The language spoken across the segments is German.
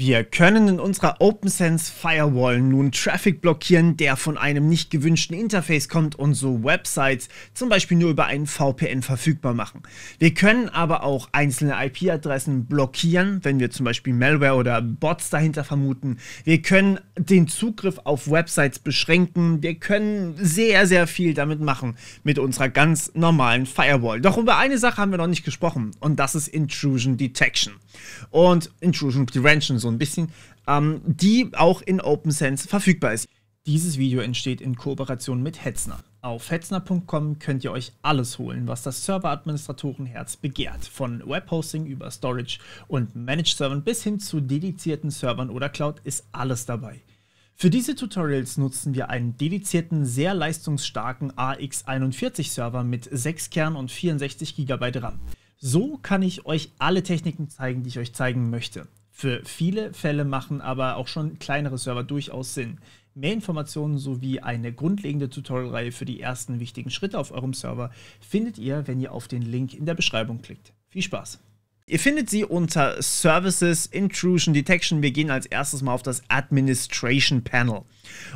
Wir können in unserer OpenSense Firewall nun Traffic blockieren, der von einem nicht gewünschten Interface kommt und so Websites zum Beispiel nur über einen VPN verfügbar machen. Wir können aber auch einzelne IP-Adressen blockieren, wenn wir zum Beispiel Malware oder Bots dahinter vermuten. Wir können den Zugriff auf Websites beschränken. Wir können sehr, sehr viel damit machen mit unserer ganz normalen Firewall. Doch über eine Sache haben wir noch nicht gesprochen und das ist Intrusion Detection und Intrusion Prevention. So so ein bisschen, ähm, die auch in OpenSense verfügbar ist. Dieses Video entsteht in Kooperation mit Hetzner. Auf hetzner.com könnt ihr euch alles holen, was das Serveradministratorenherz begehrt. Von Webhosting über Storage und Managed Servern bis hin zu dedizierten Servern oder Cloud ist alles dabei. Für diese Tutorials nutzen wir einen dedizierten, sehr leistungsstarken AX41-Server mit 6 Kern und 64 GB RAM. So kann ich euch alle Techniken zeigen, die ich euch zeigen möchte. Für viele Fälle machen aber auch schon kleinere Server durchaus Sinn. Mehr Informationen sowie eine grundlegende Tutorialreihe für die ersten wichtigen Schritte auf eurem Server findet ihr, wenn ihr auf den Link in der Beschreibung klickt. Viel Spaß! Ihr findet sie unter Services, Intrusion Detection. Wir gehen als erstes mal auf das Administration Panel.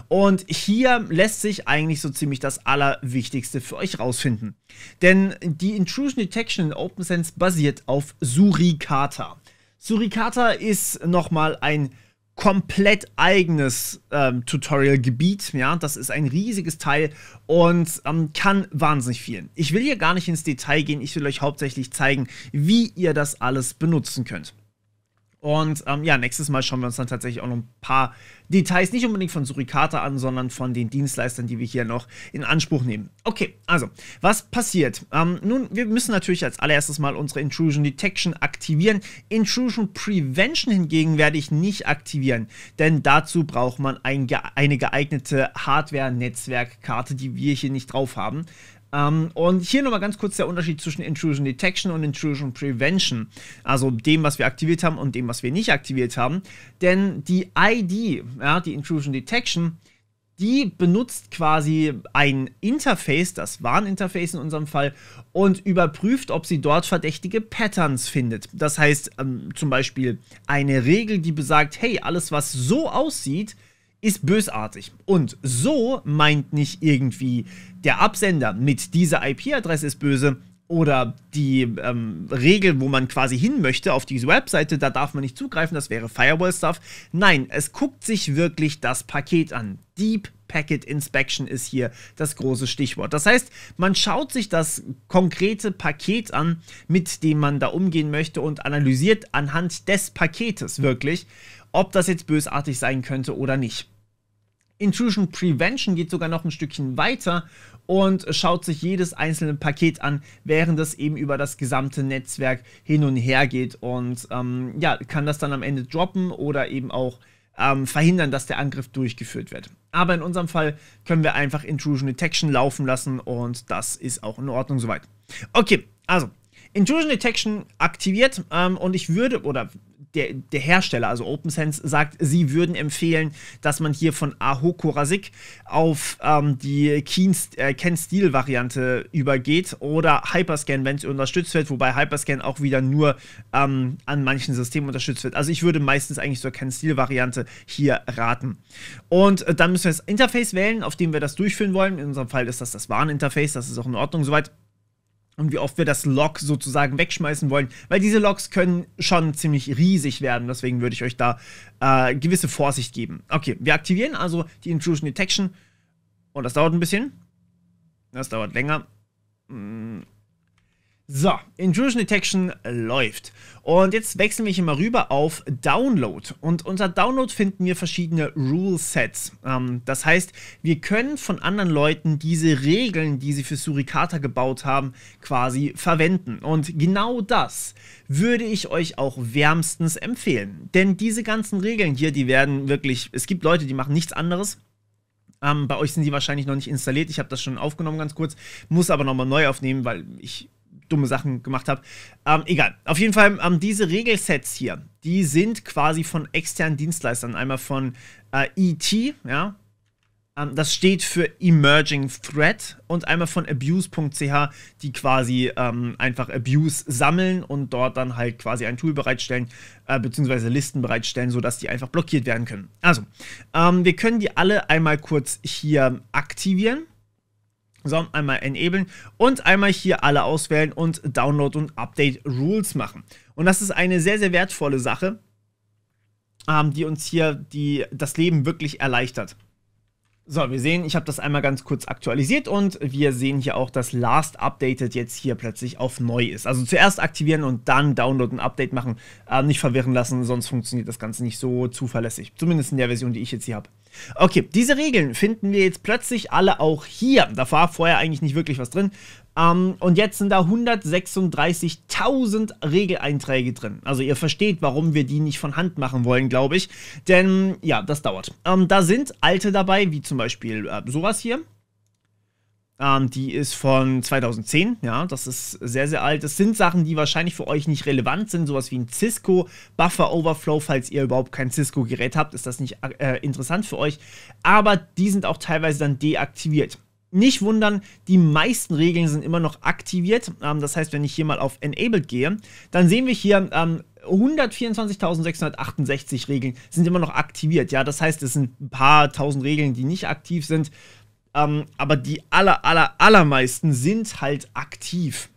Und hier lässt sich eigentlich so ziemlich das Allerwichtigste für euch rausfinden. Denn die Intrusion Detection in OpenSense basiert auf Surikata. Surikata ist nochmal ein komplett eigenes ähm, Tutorial-Gebiet. Ja, das ist ein riesiges Teil und ähm, kann wahnsinnig viel. Ich will hier gar nicht ins Detail gehen. Ich will euch hauptsächlich zeigen, wie ihr das alles benutzen könnt. Und ähm, ja, nächstes Mal schauen wir uns dann tatsächlich auch noch ein paar Details, nicht unbedingt von Surikata an, sondern von den Dienstleistern, die wir hier noch in Anspruch nehmen. Okay, also, was passiert? Ähm, nun, wir müssen natürlich als allererstes mal unsere Intrusion Detection aktivieren. Intrusion Prevention hingegen werde ich nicht aktivieren, denn dazu braucht man ein, eine geeignete Hardware-Netzwerkkarte, die wir hier nicht drauf haben. Um, ähm, und hier nochmal ganz kurz der Unterschied zwischen Intrusion Detection und Intrusion Prevention. Also dem, was wir aktiviert haben und dem, was wir nicht aktiviert haben. Denn die ID, ja, die Intrusion Detection, die benutzt quasi ein Interface, das Warninterface in unserem Fall, und überprüft, ob sie dort verdächtige Patterns findet. Das heißt ähm, zum Beispiel eine Regel, die besagt, hey, alles was so aussieht, ist bösartig. Und so meint nicht irgendwie der Absender mit dieser IP-Adresse ist böse, oder die ähm, Regel, wo man quasi hin möchte auf diese Webseite, da darf man nicht zugreifen, das wäre Firewall-Stuff. Nein, es guckt sich wirklich das Paket an. Deep Packet Inspection ist hier das große Stichwort. Das heißt, man schaut sich das konkrete Paket an, mit dem man da umgehen möchte und analysiert anhand des Paketes wirklich, ob das jetzt bösartig sein könnte oder nicht. Intrusion Prevention geht sogar noch ein Stückchen weiter und schaut sich jedes einzelne Paket an, während es eben über das gesamte Netzwerk hin und her geht und ähm, ja, kann das dann am Ende droppen oder eben auch ähm, verhindern, dass der Angriff durchgeführt wird. Aber in unserem Fall können wir einfach Intrusion Detection laufen lassen und das ist auch in Ordnung soweit. Okay, also Intrusion Detection aktiviert ähm, und ich würde, oder der, der, Hersteller, also OpenSense, sagt, sie würden empfehlen, dass man hier von Aho Kurasik auf ähm, die äh, Ken-Steel-Variante übergeht oder Hyperscan, wenn es unterstützt wird, wobei Hyperscan auch wieder nur ähm, an manchen Systemen unterstützt wird. Also ich würde meistens eigentlich zur Ken-Steel-Variante hier raten. Und äh, dann müssen wir das Interface wählen, auf dem wir das durchführen wollen. In unserem Fall ist das das Warninterface, das ist auch in Ordnung soweit und wie oft wir das Log sozusagen wegschmeißen wollen, weil diese Logs können schon ziemlich riesig werden. Deswegen würde ich euch da äh, gewisse Vorsicht geben. Okay, wir aktivieren also die Intrusion Detection und das dauert ein bisschen. Das dauert länger. Mm. So, Intrusion Detection läuft. Und jetzt wechseln wir hier mal rüber auf Download. Und unter Download finden wir verschiedene Rule Sets. Ähm, das heißt, wir können von anderen Leuten diese Regeln, die sie für Suricata gebaut haben, quasi verwenden. Und genau das würde ich euch auch wärmstens empfehlen. Denn diese ganzen Regeln hier, die werden wirklich, es gibt Leute, die machen nichts anderes. Ähm, bei euch sind die wahrscheinlich noch nicht installiert. Ich habe das schon aufgenommen ganz kurz, muss aber nochmal neu aufnehmen, weil ich dumme Sachen gemacht habe. Ähm, egal. Auf jeden Fall, ähm, diese Regelsets hier, die sind quasi von externen Dienstleistern. Einmal von äh, ET, ja. Ähm, das steht für Emerging Threat und einmal von abuse.ch, die quasi ähm, einfach Abuse sammeln und dort dann halt quasi ein Tool bereitstellen, äh, beziehungsweise Listen bereitstellen, sodass die einfach blockiert werden können. Also, ähm, wir können die alle einmal kurz hier aktivieren. So, einmal enablen und einmal hier alle auswählen und Download und Update Rules machen. Und das ist eine sehr, sehr wertvolle Sache, ähm, die uns hier die, das Leben wirklich erleichtert. So, wir sehen, ich habe das einmal ganz kurz aktualisiert und wir sehen hier auch, dass Last Updated jetzt hier plötzlich auf neu ist. Also zuerst aktivieren und dann Download und Update machen. Äh, nicht verwirren lassen, sonst funktioniert das Ganze nicht so zuverlässig. Zumindest in der Version, die ich jetzt hier habe. Okay, diese Regeln finden wir jetzt plötzlich alle auch hier. Da war vorher eigentlich nicht wirklich was drin. Ähm, und jetzt sind da 136.000 Regeleinträge drin. Also ihr versteht, warum wir die nicht von Hand machen wollen, glaube ich. Denn ja, das dauert. Ähm, da sind alte dabei, wie zum Beispiel äh, sowas hier. Ähm, die ist von 2010, ja, das ist sehr, sehr alt. Das sind Sachen, die wahrscheinlich für euch nicht relevant sind, sowas wie ein Cisco Buffer Overflow, falls ihr überhaupt kein Cisco-Gerät habt, ist das nicht äh, interessant für euch. Aber die sind auch teilweise dann deaktiviert. Nicht wundern, die meisten Regeln sind immer noch aktiviert. Ähm, das heißt, wenn ich hier mal auf Enabled gehe, dann sehen wir hier ähm, 124.668 Regeln sind immer noch aktiviert. Ja, das heißt, es sind ein paar tausend Regeln, die nicht aktiv sind. Ähm, aber die aller, aller, allermeisten sind halt aktiv.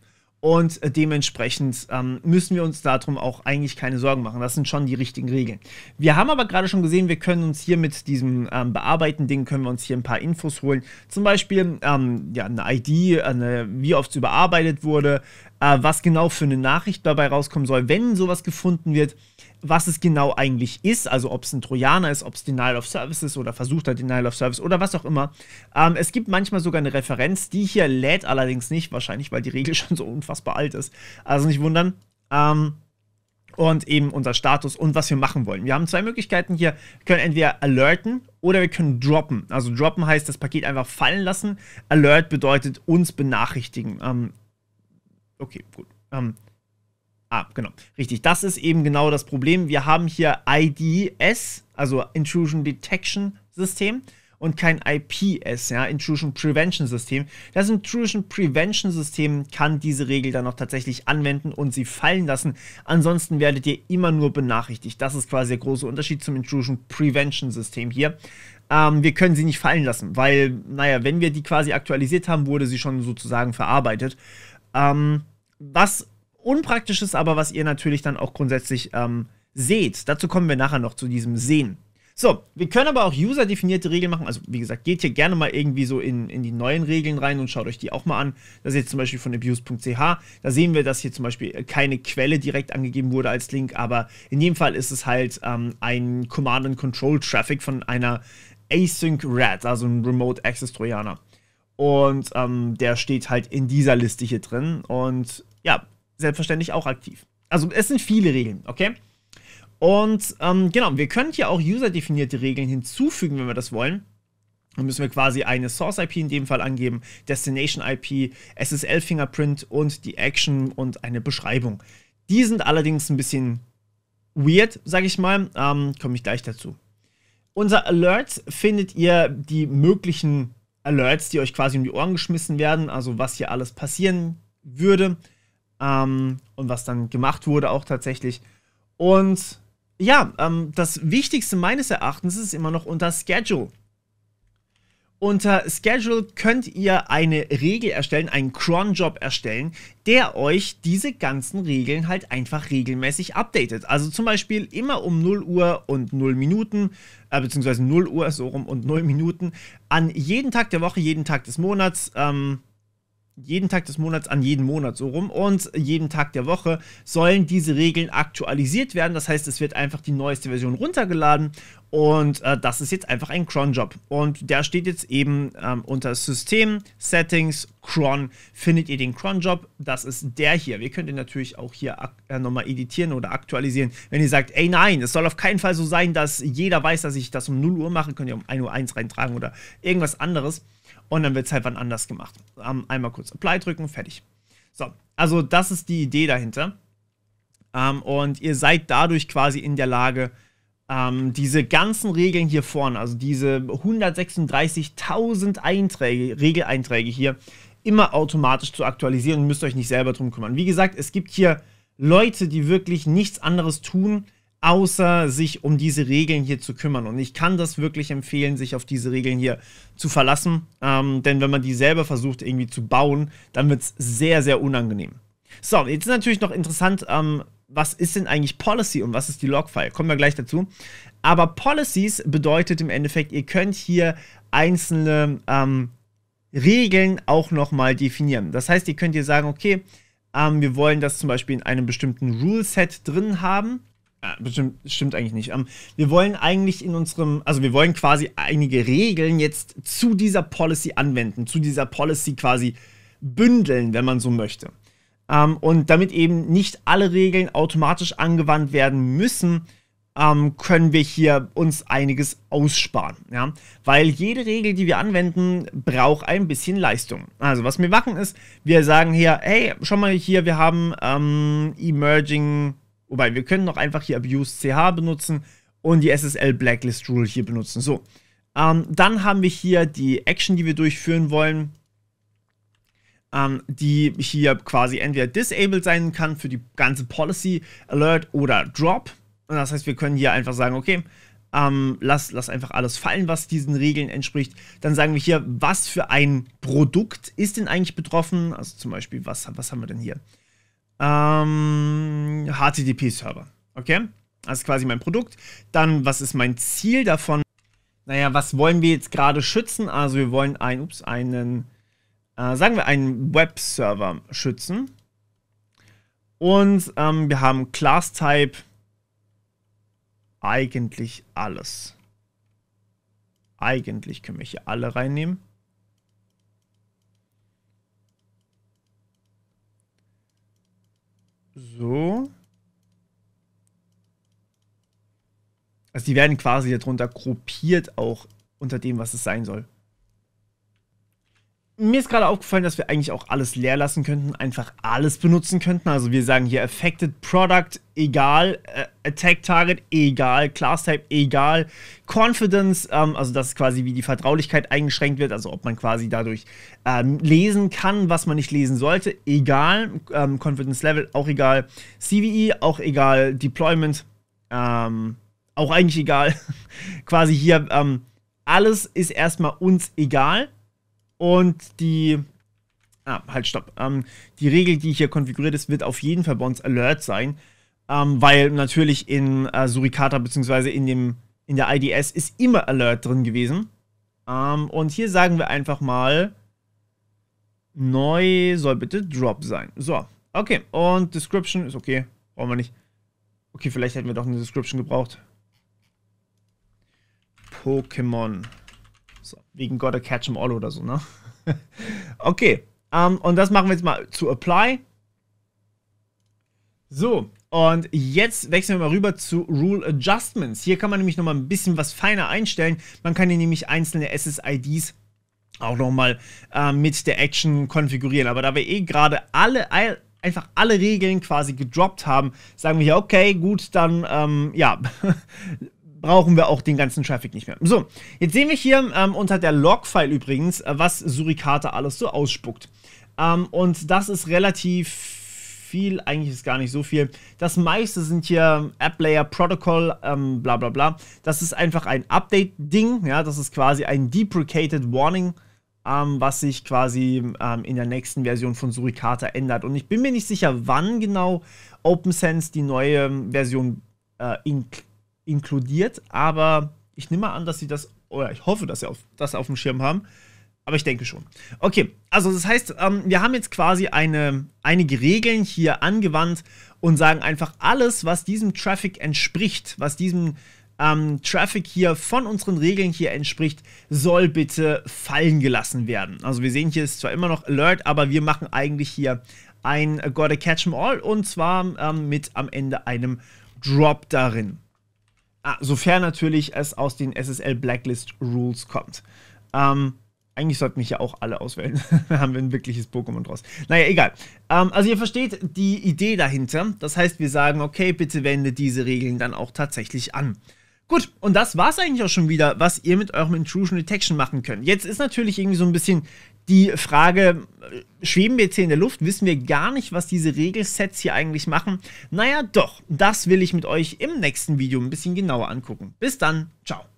Und äh, dementsprechend ähm, müssen wir uns darum auch eigentlich keine Sorgen machen. Das sind schon die richtigen Regeln. Wir haben aber gerade schon gesehen, wir können uns hier mit diesem ähm, Bearbeiten-Ding, können wir uns hier ein paar Infos holen. Zum Beispiel ähm, ja, eine ID, äh, eine, wie oft es überarbeitet wurde, äh, was genau für eine Nachricht dabei rauskommen soll, wenn sowas gefunden wird was es genau eigentlich ist, also ob es ein Trojaner ist, ob es Denial of Service ist oder versuchter Denial of Service oder was auch immer. Ähm, es gibt manchmal sogar eine Referenz, die hier lädt allerdings nicht, wahrscheinlich weil die Regel schon so unfassbar alt ist. Also nicht wundern. Ähm, und eben unser Status und was wir machen wollen. Wir haben zwei Möglichkeiten hier. Wir können entweder alerten oder wir können droppen. Also droppen heißt das Paket einfach fallen lassen. Alert bedeutet uns benachrichtigen. Ähm, okay, gut. Ähm, Ah, genau. Richtig. Das ist eben genau das Problem. Wir haben hier IDS, also Intrusion Detection System, und kein IPS, ja, Intrusion Prevention System. Das Intrusion Prevention System kann diese Regel dann auch tatsächlich anwenden und sie fallen lassen. Ansonsten werdet ihr immer nur benachrichtigt. Das ist quasi der große Unterschied zum Intrusion Prevention System hier. Ähm, wir können sie nicht fallen lassen, weil, naja, wenn wir die quasi aktualisiert haben, wurde sie schon sozusagen verarbeitet. Ähm, was Unpraktisches, aber was ihr natürlich dann auch grundsätzlich ähm, seht. Dazu kommen wir nachher noch zu diesem Sehen. So, wir können aber auch user-definierte Regeln machen. Also, wie gesagt, geht hier gerne mal irgendwie so in, in die neuen Regeln rein und schaut euch die auch mal an. Das ist jetzt zum Beispiel von abuse.ch. Da sehen wir, dass hier zum Beispiel keine Quelle direkt angegeben wurde als Link, aber in dem Fall ist es halt ähm, ein Command-and-Control-Traffic von einer Async-RAT, also ein Remote Access Trojaner. Und ähm, der steht halt in dieser Liste hier drin. Und selbstverständlich auch aktiv. Also es sind viele Regeln, okay? Und ähm, genau, wir können hier auch user-definierte Regeln hinzufügen, wenn wir das wollen. Dann müssen wir quasi eine Source-IP in dem Fall angeben, Destination-IP, SSL-Fingerprint und die Action und eine Beschreibung. Die sind allerdings ein bisschen weird, sage ich mal. Ähm, Komme ich gleich dazu. Unser Alert findet ihr die möglichen Alerts, die euch quasi um die Ohren geschmissen werden, also was hier alles passieren würde ähm, und was dann gemacht wurde auch tatsächlich. Und ja, ähm, das Wichtigste meines Erachtens ist immer noch unter Schedule. Unter Schedule könnt ihr eine Regel erstellen, einen Cron-Job erstellen, der euch diese ganzen Regeln halt einfach regelmäßig updatet. Also zum Beispiel immer um 0 Uhr und 0 Minuten, äh, beziehungsweise 0 Uhr so rum und 0 Minuten, an jeden Tag der Woche, jeden Tag des Monats, ähm, jeden Tag des Monats an jeden Monat so rum und jeden Tag der Woche sollen diese Regeln aktualisiert werden. Das heißt, es wird einfach die neueste Version runtergeladen und äh, das ist jetzt einfach ein Cron-Job. Und der steht jetzt eben ähm, unter System, Settings, Cron. Findet ihr den Cron-Job? Das ist der hier. Wir könnt ihr natürlich auch hier äh, nochmal editieren oder aktualisieren. Wenn ihr sagt, ey nein, es soll auf keinen Fall so sein, dass jeder weiß, dass ich das um 0 Uhr mache, könnt ihr um 1.01 Uhr reintragen oder irgendwas anderes und dann wird es halt wann anders gemacht. einmal kurz Apply drücken, fertig. So, also das ist die Idee dahinter. Ähm, und ihr seid dadurch quasi in der Lage, ähm, diese ganzen Regeln hier vorne, also diese 136.000 Einträge, Regeleinträge hier, immer automatisch zu aktualisieren und müsst euch nicht selber drum kümmern. Wie gesagt, es gibt hier Leute, die wirklich nichts anderes tun, außer sich um diese Regeln hier zu kümmern. Und ich kann das wirklich empfehlen, sich auf diese Regeln hier zu verlassen. Ähm, denn wenn man die selber versucht irgendwie zu bauen, dann wird es sehr, sehr unangenehm. So, jetzt ist natürlich noch interessant, ähm, was ist denn eigentlich Policy und was ist die Logfile? Kommen wir gleich dazu. Aber Policies bedeutet im Endeffekt, ihr könnt hier einzelne ähm, Regeln auch nochmal definieren. Das heißt, ihr könnt hier sagen, okay, ähm, wir wollen das zum Beispiel in einem bestimmten Rule Set drin haben äh, bestimmt, stimmt eigentlich nicht. Um, ähm, wir wollen eigentlich in unserem, also wir wollen quasi einige Regeln jetzt zu dieser Policy anwenden, zu dieser Policy quasi bündeln, wenn man so möchte. Um, ähm, und damit eben nicht alle Regeln automatisch angewandt werden müssen, um, ähm, können wir hier uns einiges aussparen. Ja? Weil jede Regel, die wir anwenden, braucht ein bisschen Leistung. Also was wir machen ist, wir sagen hier, hey, schau mal hier, wir haben Emerging Wobei, wir können noch einfach hier Abuse CH benutzen und die SSL Blacklist Rule hier benutzen. So, ähm, dann haben wir hier die Action, die wir durchführen wollen, ähm, die hier quasi entweder disabled sein kann für die ganze Policy Alert oder Drop. Und das heißt, wir können hier einfach sagen, okay, ähm, lass, lass einfach alles fallen, was diesen Regeln entspricht. Dann sagen wir hier, was für ein Produkt ist denn eigentlich betroffen? Also zum Beispiel, was, was haben wir denn hier? ähm, HTTP-Server. Okay? Das ist quasi mein Produkt. Dann, was ist mein Ziel davon? Naja, was wollen wir jetzt gerade schützen? Also wir wollen einen, ups, einen, äh, sagen wir einen Web-Server schützen. Und ähm, wir haben Class-Type eigentlich alles. Eigentlich können wir hier alle reinnehmen. So. Also die werden quasi darunter gruppiert auch unter dem, was es sein soll. Mir ist gerade aufgefallen, dass wir eigentlich auch alles leer lassen könnten, einfach alles benutzen könnten. Also wir sagen hier Affected Product, egal, äh, Attack Target egal, Class Type egal, Confidence, ähm, also das ist quasi wie die Vertraulichkeit eingeschränkt wird, also ob man quasi dadurch ähm, lesen kann, was man nicht lesen sollte, egal, ähm, Confidence Level auch egal, CVE auch egal, Deployment ähm, auch eigentlich egal, quasi hier ähm, alles ist erstmal uns egal und die Ah, halt, stopp. Ähm, die Regel, die hier konfiguriert ist, wird auf jeden Fall bei uns Alert sein ähm, weil natürlich in äh, Suricata bzw. In, in der IDS ist immer Alert drin gewesen. Ähm, und hier sagen wir einfach mal, neu soll bitte Drop sein. So, okay. Und Description ist okay. Brauchen wir nicht. Okay, vielleicht hätten wir doch eine Description gebraucht. Pokémon. So, wegen Gotta Catch 'em All oder so, ne? okay. Um, ähm, und das machen wir jetzt mal zu Apply. So, und jetzt wechseln wir mal rüber zu Rule Adjustments. Hier kann man nämlich nochmal ein bisschen was feiner einstellen. Man kann hier nämlich einzelne SSIDs auch nochmal äh, mit der Action konfigurieren. Aber da wir eh gerade alle, einfach alle Regeln quasi gedroppt haben, sagen wir hier, okay, gut, dann, ähm, ja, brauchen wir auch den ganzen Traffic nicht mehr. So, jetzt sehen wir hier ähm, unter der Log-File übrigens, äh, was Surikate alles so ausspuckt. Ähm, und das ist relativ viel, eigentlich ist gar nicht so viel. Das meiste sind hier ähm, App Layer Protocol, ähm, bla bla bla. Das ist einfach ein Update-Ding, ja, das ist quasi ein Deprecated Warning, ähm, was sich quasi ähm, in der nächsten Version von Suricata ändert. Und ich bin mir nicht sicher, wann genau OpenSense die neue ähm, Version äh, ink inkludiert, aber ich nehme an, dass sie das, oder ich hoffe, dass sie auf, das auf dem Schirm haben. Aber ich denke schon. Okay, also das heißt, ähm, wir haben jetzt quasi eine, einige Regeln hier angewandt und sagen einfach alles, was diesem Traffic entspricht, was diesem ähm, Traffic hier von unseren Regeln hier entspricht, soll bitte fallen gelassen werden. Also wir sehen hier ist zwar immer noch Alert, aber wir machen eigentlich hier ein Gotta Catch 'em All und zwar ähm, mit am Ende einem Drop darin. Ah, sofern natürlich es aus den SSL Blacklist Rules kommt. Ähm, eigentlich sollten mich ja auch alle auswählen. Da haben wir ein wirkliches Pokémon draus. Naja, egal. Ähm, also ihr versteht die Idee dahinter. Das heißt, wir sagen, okay, bitte wende diese Regeln dann auch tatsächlich an. Gut, und das war es eigentlich auch schon wieder, was ihr mit eurem Intrusion Detection machen könnt. Jetzt ist natürlich irgendwie so ein bisschen die Frage, äh, schweben wir jetzt hier in der Luft? Wissen wir gar nicht, was diese Regelsets hier eigentlich machen? Naja, doch, das will ich mit euch im nächsten Video ein bisschen genauer angucken. Bis dann, ciao.